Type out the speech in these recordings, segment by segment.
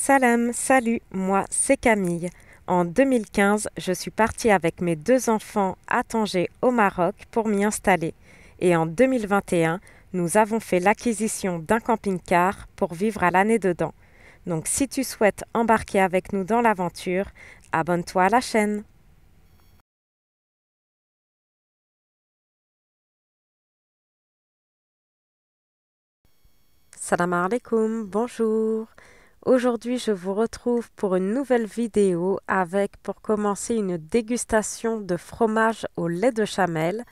Salam, salut, moi c'est Camille. En 2015, je suis partie avec mes deux enfants à Tanger au Maroc pour m'y installer. Et en 2021, nous avons fait l'acquisition d'un camping-car pour vivre à l'année dedans. Donc si tu souhaites embarquer avec nous dans l'aventure, abonne-toi à la chaîne. Salam alaikum, bonjour. Aujourd'hui, je vous retrouve pour une nouvelle vidéo avec, pour commencer, une dégustation de fromage au lait de chamel.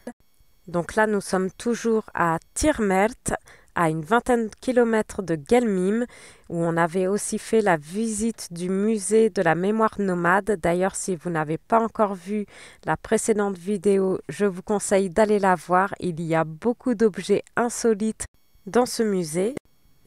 Donc là, nous sommes toujours à Tirmert, à une vingtaine de kilomètres de Gelmim, où on avait aussi fait la visite du musée de la mémoire nomade. D'ailleurs, si vous n'avez pas encore vu la précédente vidéo, je vous conseille d'aller la voir. Il y a beaucoup d'objets insolites dans ce musée.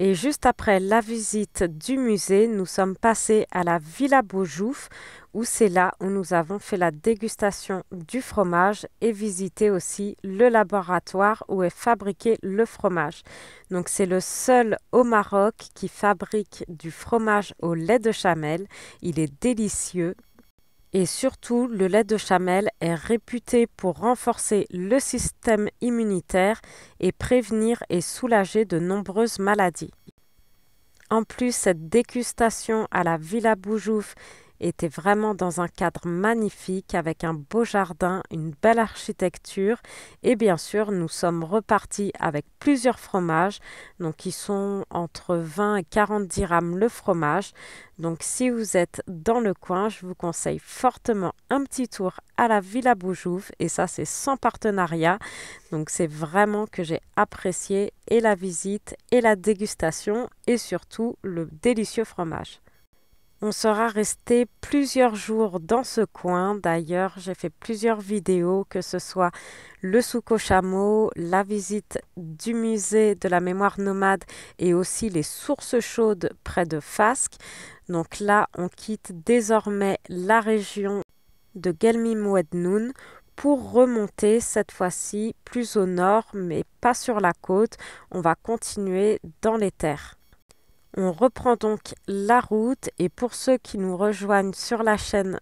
Et juste après la visite du musée, nous sommes passés à la Villa Beaujouf, où c'est là où nous avons fait la dégustation du fromage et visité aussi le laboratoire où est fabriqué le fromage. Donc c'est le seul au Maroc qui fabrique du fromage au lait de chamel. Il est délicieux, et surtout, le lait de chamel est réputé pour renforcer le système immunitaire et prévenir et soulager de nombreuses maladies. En plus, cette dégustation à la Villa Boujouf était vraiment dans un cadre magnifique avec un beau jardin, une belle architecture et bien sûr nous sommes repartis avec plusieurs fromages donc qui sont entre 20 et 40 dirhams le fromage. Donc si vous êtes dans le coin, je vous conseille fortement un petit tour à la Villa Boujouf et ça c'est sans partenariat. Donc c'est vraiment que j'ai apprécié et la visite et la dégustation et surtout le délicieux fromage. On sera resté plusieurs jours dans ce coin. D'ailleurs, j'ai fait plusieurs vidéos, que ce soit le souk chameau, la visite du musée de la mémoire nomade et aussi les sources chaudes près de Fasque. Donc là, on quitte désormais la région de Gelmi-Mouednoun pour remonter cette fois-ci plus au nord, mais pas sur la côte. On va continuer dans les terres. On reprend donc la route et pour ceux qui nous rejoignent sur la chaîne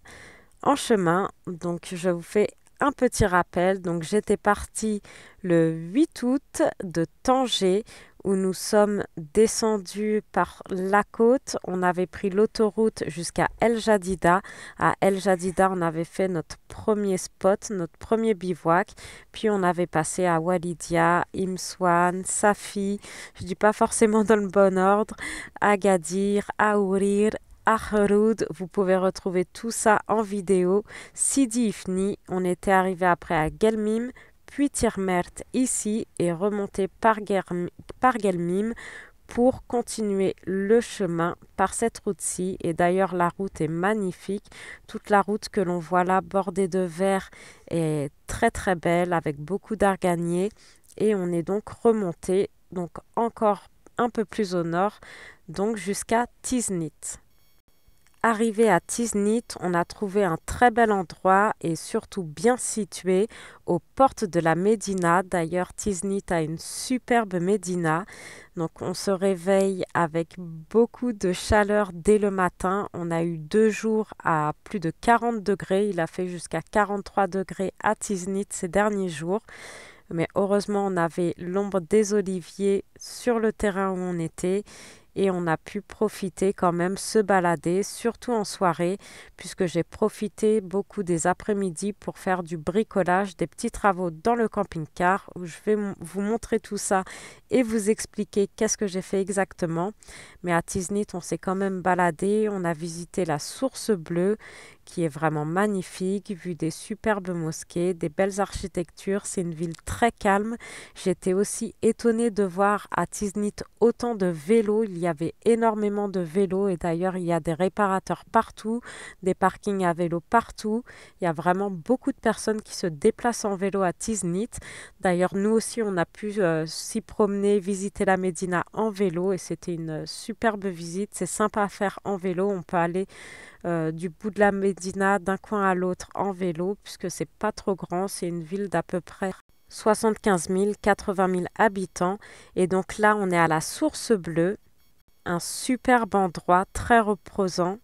en chemin, donc je vous fais un petit rappel. Donc j'étais partie le 8 août de Tanger où nous sommes descendus par la côte. On avait pris l'autoroute jusqu'à El Jadida. À El Jadida, on avait fait notre premier spot, notre premier bivouac. Puis on avait passé à Walidia, Imswan, Safi, je ne dis pas forcément dans le bon ordre, Agadir, Aourir, Ahroud, vous pouvez retrouver tout ça en vidéo. Sidi Ifni, on était arrivé après à Gelmim, tirmerte ici et remonter par, par pour continuer le chemin par cette route-ci. Et d'ailleurs, la route est magnifique. Toute la route que l'on voit là, bordée de verre, est très très belle avec beaucoup d'arganiers. Et on est donc remonté, donc encore un peu plus au nord, donc jusqu'à Tiznit. Arrivé à Tiznit, on a trouvé un très bel endroit et surtout bien situé aux portes de la Médina. D'ailleurs, Tiznit a une superbe Médina. Donc on se réveille avec beaucoup de chaleur dès le matin. On a eu deux jours à plus de 40 degrés. Il a fait jusqu'à 43 degrés à Tiznit ces derniers jours. Mais heureusement, on avait l'ombre des oliviers sur le terrain où on était et on a pu profiter quand même, se balader, surtout en soirée, puisque j'ai profité beaucoup des après-midi pour faire du bricolage, des petits travaux dans le camping-car, où je vais vous montrer tout ça et vous expliquer qu'est-ce que j'ai fait exactement. Mais à Tiznit, on s'est quand même baladé, on a visité la source bleue qui est vraiment magnifique, vu des superbes mosquées, des belles architectures. C'est une ville très calme. J'étais aussi étonnée de voir à Tiznit autant de vélos. Il y avait énormément de vélos et d'ailleurs il y a des réparateurs partout, des parkings à vélo partout. Il y a vraiment beaucoup de personnes qui se déplacent en vélo à Tiznit. D'ailleurs nous aussi on a pu euh, s'y promener, visiter la Médina en vélo et c'était une superbe visite. C'est sympa à faire en vélo. On peut aller euh, du bout de la Médina d'un coin à l'autre en vélo, puisque c'est pas trop grand, c'est une ville d'à peu près 75 000, 80 000 habitants. Et donc là, on est à la Source Bleue, un superbe endroit très reposant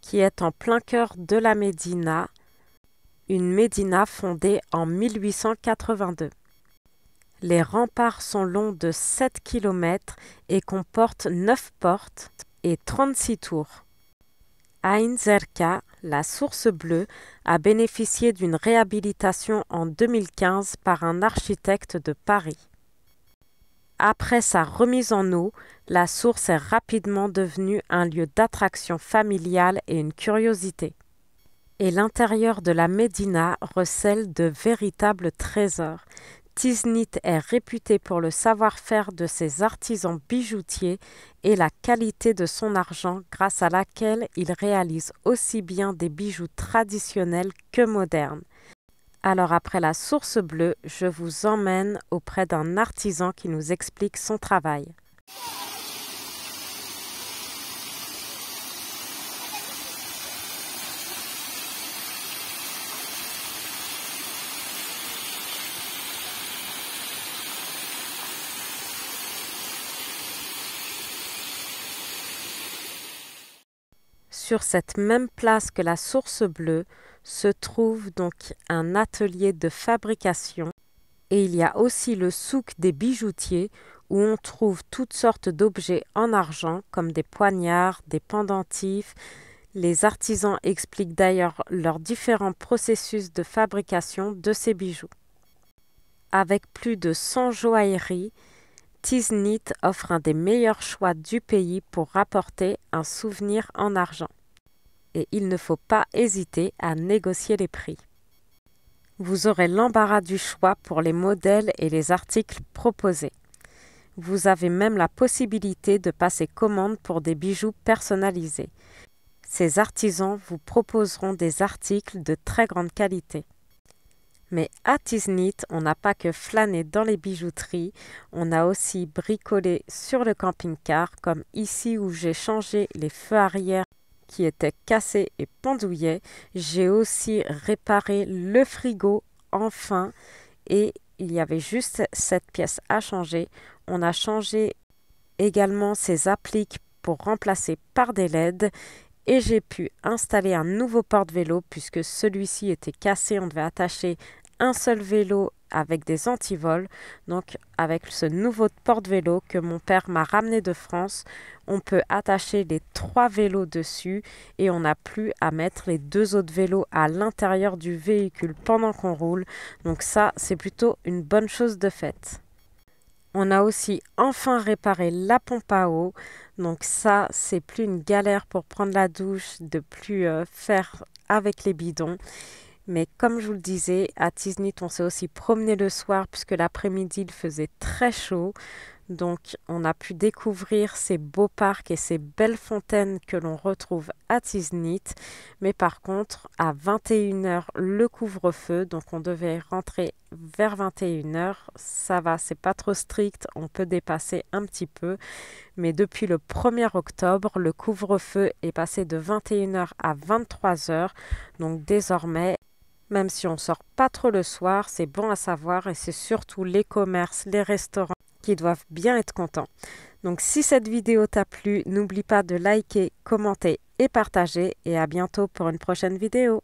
qui est en plein cœur de la Médina, une Médina fondée en 1882. Les remparts sont longs de 7 km et comportent 9 portes et 36 tours. Ain la Source Bleue, a bénéficié d'une réhabilitation en 2015 par un architecte de Paris. Après sa remise en eau, la source est rapidement devenue un lieu d'attraction familiale et une curiosité. Et l'intérieur de la Médina recèle de véritables trésors, Tiznit est réputé pour le savoir-faire de ses artisans bijoutiers et la qualité de son argent grâce à laquelle il réalise aussi bien des bijoux traditionnels que modernes. Alors après la source bleue, je vous emmène auprès d'un artisan qui nous explique son travail. Sur cette même place que la source bleue se trouve donc un atelier de fabrication et il y a aussi le souk des bijoutiers où on trouve toutes sortes d'objets en argent comme des poignards, des pendentifs. Les artisans expliquent d'ailleurs leurs différents processus de fabrication de ces bijoux. Avec plus de 100 joailleries, Tiznit offre un des meilleurs choix du pays pour rapporter un souvenir en argent. Et il ne faut pas hésiter à négocier les prix. Vous aurez l'embarras du choix pour les modèles et les articles proposés. Vous avez même la possibilité de passer commande pour des bijoux personnalisés. Ces artisans vous proposeront des articles de très grande qualité. Mais à Tiznit, on n'a pas que flâner dans les bijouteries, on a aussi bricolé sur le camping-car, comme ici où j'ai changé les feux arrière qui étaient cassés et pendouillés. J'ai aussi réparé le frigo, enfin, et il y avait juste cette pièce à changer. On a changé également ces appliques pour remplacer par des LED et j'ai pu installer un nouveau porte-vélo puisque celui-ci était cassé, on devait attacher un seul vélo avec des antivols. Donc avec ce nouveau porte-vélo que mon père m'a ramené de France, on peut attacher les trois vélos dessus et on n'a plus à mettre les deux autres vélos à l'intérieur du véhicule pendant qu'on roule. Donc ça, c'est plutôt une bonne chose de faite. On a aussi enfin réparé la pompe à eau. Donc ça, c'est plus une galère pour prendre la douche, de plus euh, faire avec les bidons. Mais comme je vous le disais, à Tiznit, on s'est aussi promené le soir puisque l'après-midi, il faisait très chaud. Donc, on a pu découvrir ces beaux parcs et ces belles fontaines que l'on retrouve à Tiznit. Mais par contre, à 21h, le couvre-feu. Donc, on devait rentrer vers 21h. Ça va, c'est pas trop strict. On peut dépasser un petit peu. Mais depuis le 1er octobre, le couvre-feu est passé de 21h à 23h. Donc, désormais, même si on sort pas trop le soir, c'est bon à savoir et c'est surtout les commerces, les restaurants qui doivent bien être contents. Donc si cette vidéo t'a plu, n'oublie pas de liker, commenter et partager et à bientôt pour une prochaine vidéo.